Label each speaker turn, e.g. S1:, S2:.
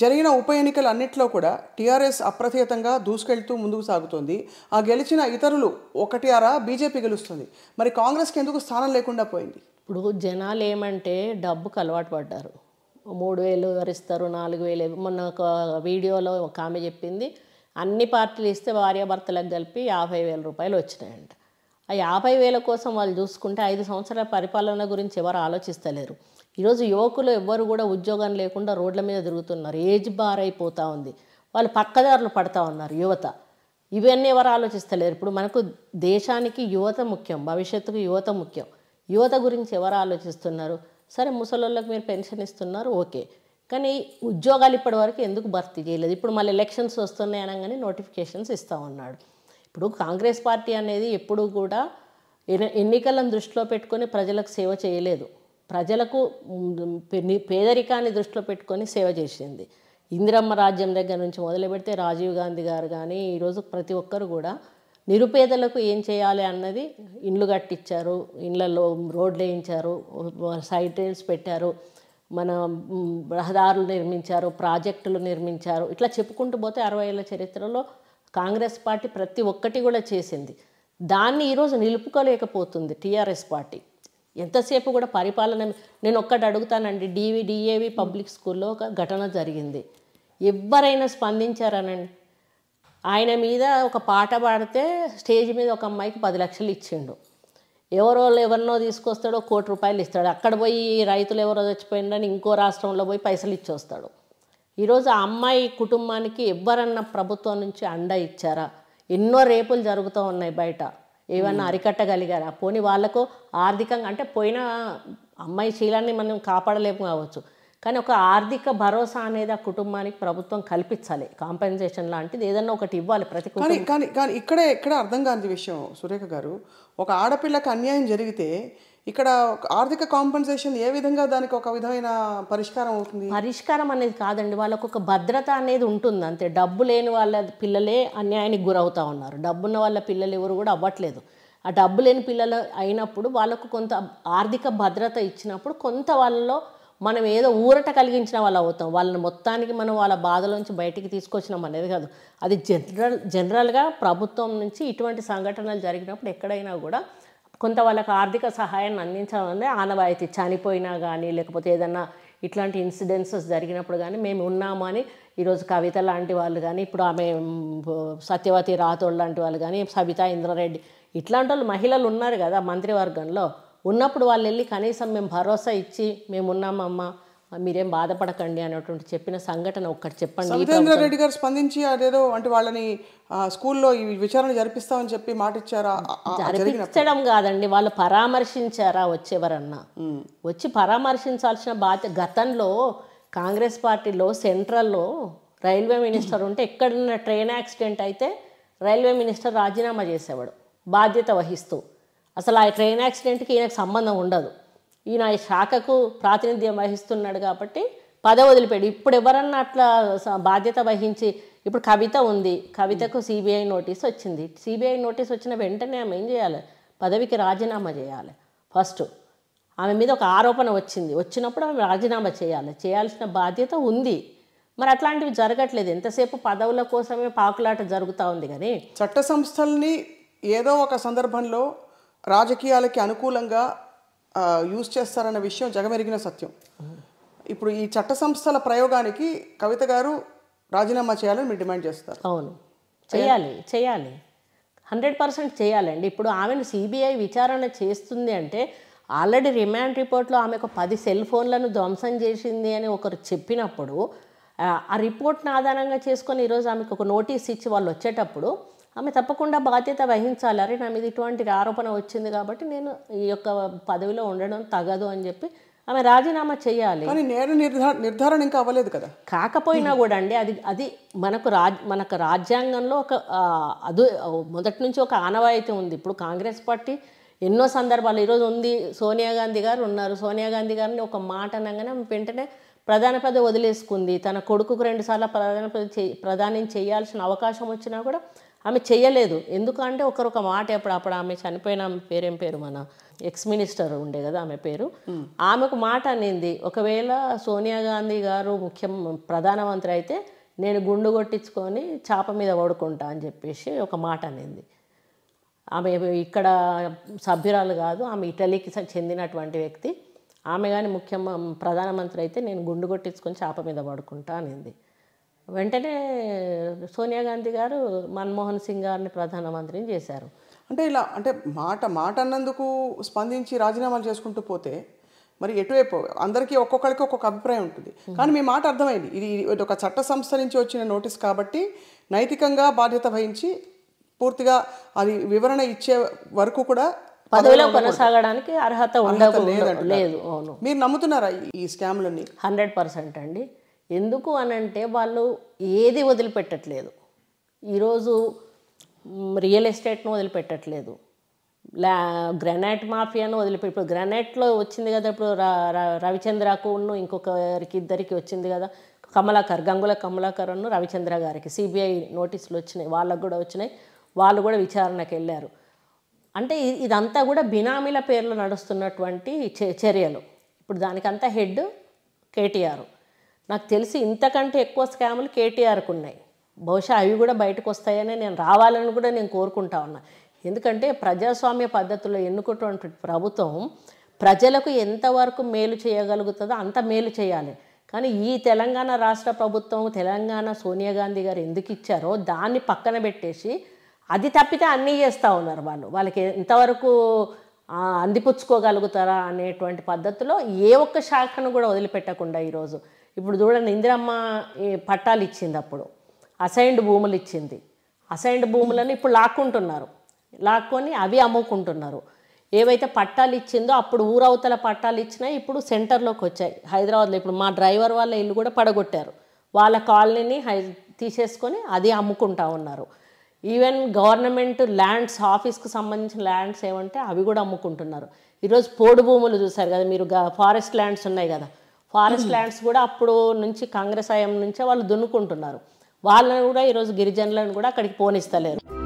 S1: జరిగిన ఉప ఎన్నికల అన్నింటిలో కూడా టీఆర్ఎస్ అప్రతిహతంగా దూసుకెళ్తూ ముందుకు సాగుతోంది ఆ గెలిచిన ఇతరులు ఒకటి అరా బీజేపీ గెలుస్తుంది మరి కాంగ్రెస్కి ఎందుకు స్థానం లేకుండా పోయింది
S2: ఇప్పుడు జనాలు ఏమంటే డబ్బుకు అలవాటు పడ్డారు మూడు వేలు ఇస్తారు నాలుగు వేలు మొన్న ఒక వీడియోలో ఒక ఆమె చెప్పింది అన్ని పార్టీలు ఇస్తే భార్యాభర్తలకు కలిపి యాభై వేల రూపాయలు వచ్చినాయంట ఆ యాభై వేల కోసం వాళ్ళు చూసుకుంటే ఐదు సంవత్సరాల పరిపాలన గురించి ఎవరు ఆలోచిస్తలేరు ఈరోజు యువకులు ఎవ్వరు కూడా ఉద్యోగం లేకుండా రోడ్ల మీద తిరుగుతున్నారు ఏజ్ బార్ అయిపోతూ ఉంది వాళ్ళు పక్కదారులు పడతా ఉన్నారు యువత ఇవన్నీ ఎవరు ఆలోచిస్తలేరు ఇప్పుడు మనకు దేశానికి యువత ముఖ్యం భవిష్యత్తుకు యువత ముఖ్యం యువత గురించి ఎవరు ఆలోచిస్తున్నారు సరే ముసలోళ్ళకి మీరు పెన్షన్ ఇస్తున్నారు ఓకే కానీ ఉద్యోగాలు ఇప్పటివరకు ఎందుకు భర్తీ చేయలేదు ఇప్పుడు మళ్ళీ ఎలక్షన్స్ వస్తున్నాయి అనగానే నోటిఫికేషన్స్ ఇస్తా ఉన్నాడు ఇప్పుడు కాంగ్రెస్ పార్టీ అనేది ఎప్పుడూ కూడా ఎన్నికలను దృష్టిలో పెట్టుకొని ప్రజలకు సేవ చేయలేదు ప్రజలకు పేదరికాన్ని దృష్టిలో పెట్టుకొని సేవ చేసింది ఇందిరమ్మ రాజ్యం దగ్గర నుంచి మొదలు పెడితే రాజీవ్ గాంధీ గారు కానీ ఈరోజు ప్రతి ఒక్కరు కూడా నిరుపేదలకు ఏం చేయాలి అన్నది ఇండ్లు కట్టించారు ఇండ్లలో రోడ్లు వేయించారు సైడ్ ట్రైన్స్ పెట్టారు మన రహదారులు నిర్మించారు ప్రాజెక్టులు నిర్మించారు ఇట్లా చెప్పుకుంటూ పోతే అరవై ఏళ్ళ చరిత్రలో కాంగ్రెస్ పార్టీ ప్రతి ఒక్కటి కూడా చేసింది దాన్ని ఈరోజు నిలుపుకోలేకపోతుంది టీఆర్ఎస్ పార్టీ ఎంతసేపు కూడా పరిపాలన నేను ఒక్కటి అడుగుతానండి డీవీ డిఏవి పబ్లిక్ స్కూల్లో ఒక ఘటన జరిగింది ఎవరైనా స్పందించారనండి ఆయన మీద ఒక పాట పాడితే స్టేజ్ మీద ఒక అమ్మాయికి పది లక్షలు ఇచ్చిండు ఎవరో ఎవరినో తీసుకొస్తాడో కోటి రూపాయలు ఇస్తాడు అక్కడ పోయి రైతులు ఎవరో చచ్చిపోయిండని ఇంకో రాష్ట్రంలో పోయి పైసలు ఇచ్చేస్తాడు ఈరోజు ఆ అమ్మాయి కుటుంబానికి ఎవ్వరన్నా ప్రభుత్వం నుంచి అండ ఇచ్చారా ఎన్నో రేపులు జరుగుతూ ఉన్నాయి బయట ఏమన్నా అరికట్టగలిగారా పోనీ వాళ్ళకు ఆర్థికంగా అంటే పోయిన అమ్మాయి శీలాన్ని మనం కాపాడలేము కావచ్చు కానీ ఒక ఆర్థిక భరోసా అనేది ఆ కుటుంబానికి ప్రభుత్వం కల్పించాలి కాంపెన్సేషన్ లాంటిది ఏదన్నా ఒకటి ఇవ్వాలి ప్రతి కానీ కానీ కానీ ఇక్కడే ఇక్కడే
S1: అర్థం కాని విషయం సురేఖ గారు ఒక ఆడపిల్లకి అన్యాయం జరిగితే ఇక్కడ ఆర్థిక
S2: కాంపెన్సేషన్ ఏ విధంగా దానికి ఒక విధమైన పరిష్కారం అవుతుంది పరిష్కారం అనేది కాదండి వాళ్ళకు ఒక భద్రత అనేది ఉంటుంది అంతే డబ్బు లేని వాళ్ళ పిల్లలే అన్యాయానికి గురవుతూ ఉన్నారు డబ్బున్న వాళ్ళ పిల్లలు ఎవరు కూడా అవ్వట్లేదు ఆ డబ్బు లేని పిల్లలు అయినప్పుడు వాళ్ళకు కొంత ఆర్థిక భద్రత ఇచ్చినప్పుడు కొంత వాళ్ళలో మనం ఏదో ఊరట కలిగించిన వాళ్ళు అవుతాం వాళ్ళని మొత్తానికి మనం వాళ్ళ బాధలోంచి బయటికి తీసుకొచ్చినాం అనేది కాదు అది జనరల్ జనరల్గా ప్రభుత్వం నుంచి ఇటువంటి సంఘటనలు జరిగినప్పుడు ఎక్కడైనా కూడా కొంత వాళ్ళకి ఆర్థిక సహాయాన్ని అందించామంటే ఆనవాయితీ చనిపోయినా కానీ లేకపోతే ఏదన్నా ఇట్లాంటి ఇన్సిడెన్సెస్ జరిగినప్పుడు కానీ మేము ఉన్నాము అని ఈరోజు కవిత లాంటి వాళ్ళు కానీ ఇప్పుడు ఆమె సత్యవతి రాథోడ్ లాంటి వాళ్ళు కానీ సవిత ఇంద్రారెడ్డి ఇట్లాంటి వాళ్ళు మహిళలు ఉన్నారు కదా మంత్రివర్గంలో ఉన్నప్పుడు వాళ్ళు వెళ్ళి కనీసం మేము భరోసా ఇచ్చి మేము ఉన్నామమ్మా మీరేం బాధపడకండి అనేటువంటి చెప్పిన సంఘటన ఒక్కటి చెప్పండి సవితేంద్ర రెడ్డి
S1: గారు స్పందించి అదేదో అంటే వాళ్ళని స్కూల్లో ఈ విచారణ జరిపిస్తామని చెప్పి మాట ఇచ్చారా జరిపించడం
S2: కాదండి వాళ్ళు పరామర్శించారా వచ్చేవరన్నా వచ్చి పరామర్శించాల్సిన బాధ్యత గతంలో కాంగ్రెస్ పార్టీలో సెంట్రల్లో రైల్వే మినిస్టర్ ఉంటే ఎక్కడున్న ట్రైన్ యాక్సిడెంట్ అయితే రైల్వే మినిస్టర్ రాజీనామా చేసేవాడు బాధ్యత వహిస్తూ అసలు ఆ ట్రైన్ యాక్సిడెంట్కి ఈయనకు సంబంధం ఉండదు ఈయన శాఖకు ప్రాతినిధ్యం వహిస్తున్నాడు కాబట్టి పదవి పెడు ఇప్పుడు ఎవరన్నా అట్లా బాధ్యత వహించి ఇప్పుడు కవిత ఉంది కవితకు సిబిఐ నోటీస్ వచ్చింది సిబిఐ నోటీస్ వచ్చిన వెంటనే ఆమె ఏం చేయాలి పదవికి రాజీనామా చేయాలి ఫస్ట్ ఆమె మీద ఒక ఆరోపణ వచ్చింది వచ్చినప్పుడు ఆమె రాజీనామా చేయాలి చేయాల్సిన బాధ్యత ఉంది మరి అట్లాంటివి జరగట్లేదు ఎంతసేపు పదవుల కోసమే పాకులాట జరుగుతూ ఉంది కానీ చట్ట సంస్థల్ని
S1: ఏదో ఒక సందర్భంలో రాజకీయాలకి అనుకూలంగా యూజ్ చేస్తారన్న విషయం జగమెరిగిన సత్యం ఇప్పుడు ఈ చట్ట సంస్థల ప్రయోగానికి కవిత
S2: గారు రాజీనామా చేయాలని మీరు డిమాండ్ చేస్తారు అవును చేయాలి చేయాలి హండ్రెడ్ పర్సెంట్ చేయాలండి ఇప్పుడు ఆమెను సిబిఐ విచారణ చేస్తుంది అంటే ఆల్రెడీ రిమాండ్ రిపోర్ట్లో ఆమె ఒక పది సెల్ ఫోన్లను ధ్వంసం చేసింది అని ఒకరు చెప్పినప్పుడు ఆ రిపోర్ట్ని ఆధారంగా చేసుకొని ఈరోజు ఆమెకు ఒక నోటీస్ ఇచ్చి వాళ్ళు వచ్చేటప్పుడు ఆమె తప్పకుండా బాధ్యత వహించాలి అరే నా మీద ఇటువంటి ఆరోపణ వచ్చింది కాబట్టి నేను ఈ యొక్క పదవిలో ఉండడం తగదు అని చెప్పి ఆమె రాజీనామా చేయాలి కానీ నేను నిర్ధారణ నిర్ధారణ ఇంకా అవ్వలేదు కదా కాకపోయినా కూడా అండి అది అది మనకు రాజ్ మనకు రాజ్యాంగంలో ఒక అదు మొదటి నుంచి ఒక ఆనవాయితీ ఉంది ఇప్పుడు కాంగ్రెస్ పార్టీ ఎన్నో సందర్భాలు ఈరోజు ఉంది సోనియా గాంధీ గారు ఉన్నారు సోనియా గాంధీ గారిని ఒక మాట అనగానే వెంటనే ప్రధాన పదవి వదిలేసుకుంది తన కొడుకుకు రెండుసార్లు ప్రధాన ప్రధాని చేయాల్సిన అవకాశం వచ్చినా కూడా ఆమె చేయలేదు ఎందుకంటే ఒకరొక మాట ఎప్పుడు అప్పుడు ఆమె చనిపోయిన ఆమె పేరేం పేరు మన ఎక్స్ మినిస్టర్ ఉండే కదా ఆమె పేరు ఆమెకు మాట అనింది ఒకవేళ సోనియా గాంధీ గారు ముఖ్యం ప్రధానమంత్రి అయితే నేను గుండు కొట్టించుకొని చాప మీద పడుకుంటా అని చెప్పేసి ఒక మాట అనింది ఆమె ఇక్కడ సభ్యురాలు కాదు ఆమె ఇటలీకి చెందినటువంటి వ్యక్తి ఆమె కానీ ముఖ్యం ప్రధానమంత్రి అయితే నేను గుండు కొట్టించుకొని చాప మీద పడుకుంటా అనింది వెంటనే సోనియా గాంధీ గారు మన్మోహన్ సింగ్ గారిని ప్రధానమంత్రిని
S1: చేశారు అంటే ఇలా అంటే మాట మాట అన్నందుకు స్పందించి రాజీనామాలు చేసుకుంటూ పోతే మరి ఎటువైపు అందరికీ ఒక్కొక్కరికి ఒక్కొక్క అభిప్రాయం ఉంటుంది కానీ మీ మాట అర్థమైంది ఇది ఇది ఒక చట్ట సంస్థ నుంచి వచ్చిన నోటీస్ కాబట్టి నైతికంగా బాధ్యత వహించి పూర్తిగా అది వివరణ ఇచ్చే వరకు కూడా పదవిలో
S2: కొనసాగడానికి అర్హత ఉండదు లేదు అవును మీరు నమ్ముతున్నారా ఈ స్కామ్లన్నీ హండ్రెడ్ పర్సెంట్ అండి ఎందుకు అనంటే వాళ్ళు ఏది వదిలిపెట్టట్లేదు ఈరోజు రియల్ ఎస్టేట్ను వదిలిపెట్టట్లేదు లా గ్రానైట్ మాఫియాను వదిలిపెట్టి ఇప్పుడు గ్రానైట్లో వచ్చింది కదా ఇప్పుడు రవిచంద్రకు ఇంకొకరికి ఇద్దరికి వచ్చింది కదా కమలాకర్ గంగుల కమలాకర్ కమలాకర్ను రవిచంద్ర గారికి సిబిఐ నోటీసులు వచ్చినాయి వాళ్ళకు కూడా వచ్చినాయి వాళ్ళు కూడా విచారణకు వెళ్ళారు అంటే ఇదంతా కూడా బినామీల పేర్లు నడుస్తున్నటువంటి చర్యలు ఇప్పుడు దానికంతా హెడ్ కేటీఆర్ నాకు తెలిసి ఇంతకంటే ఎక్కువ స్కాములు కేటీఆర్కు ఉన్నాయి బహుశా అవి కూడా బయటకు వస్తాయని నేను రావాలని కూడా నేను కోరుకుంటా ఉన్నా ఎందుకంటే ప్రజాస్వామ్య పద్ధతిలో ఎన్నుకున్నటువంటి ప్రభుత్వం ప్రజలకు ఎంతవరకు మేలు చేయగలుగుతుందో అంత మేలు చేయాలి కానీ ఈ తెలంగాణ రాష్ట్ర ప్రభుత్వం తెలంగాణ సోనియా గాంధీ గారు ఎందుకు ఇచ్చారో దాన్ని పక్కన పెట్టేసి అది తప్పితే అన్నీ చేస్తూ ఉన్నారు వాళ్ళు వాళ్ళకి ఎంతవరకు అందిపుచ్చుకోగలుగుతారా అనేటువంటి పద్ధతిలో ఏ ఒక్క శాఖను కూడా వదిలిపెట్టకుండా ఈరోజు ఇప్పుడు చూడండి ఇందిరమ్మ పట్టాలు ఇచ్చింది అప్పుడు అసైన్డ్ భూములు ఇచ్చింది అసైన్డ్ భూములను ఇప్పుడు లాక్కుంటున్నారు లాక్కొని అవి అమ్ముకుంటున్నారు ఏవైతే పట్టాలు ఇచ్చిందో అప్పుడు ఊరవతల పట్టాలు ఇచ్చినా ఇప్పుడు సెంటర్లోకి వచ్చాయి హైదరాబాద్లో ఇప్పుడు మా డ్రైవర్ వాళ్ళ ఇల్లు కూడా పడగొట్టారు వాళ్ళ కాలనీని హై తీసేసుకొని అది అమ్ముకుంటా ఉన్నారు ఈవెన్ గవర్నమెంట్ ల్యాండ్స్ ఆఫీస్కి సంబంధించిన ల్యాండ్స్ ఏమంటే అవి కూడా అమ్ముకుంటున్నారు ఈరోజు పోడు భూములు చూసారు కదా మీరు ఫారెస్ట్ ల్యాండ్స్ ఉన్నాయి కదా ఫారెస్ట్ ల్యాండ్స్ కూడా అప్పుడు నుంచి కాంగ్రెస్ హయాం నుంచే వాళ్ళు దున్నుకుంటున్నారు వాళ్ళని కూడా ఈరోజు గిరిజనులను కూడా అక్కడికి పోనిస్తలేరు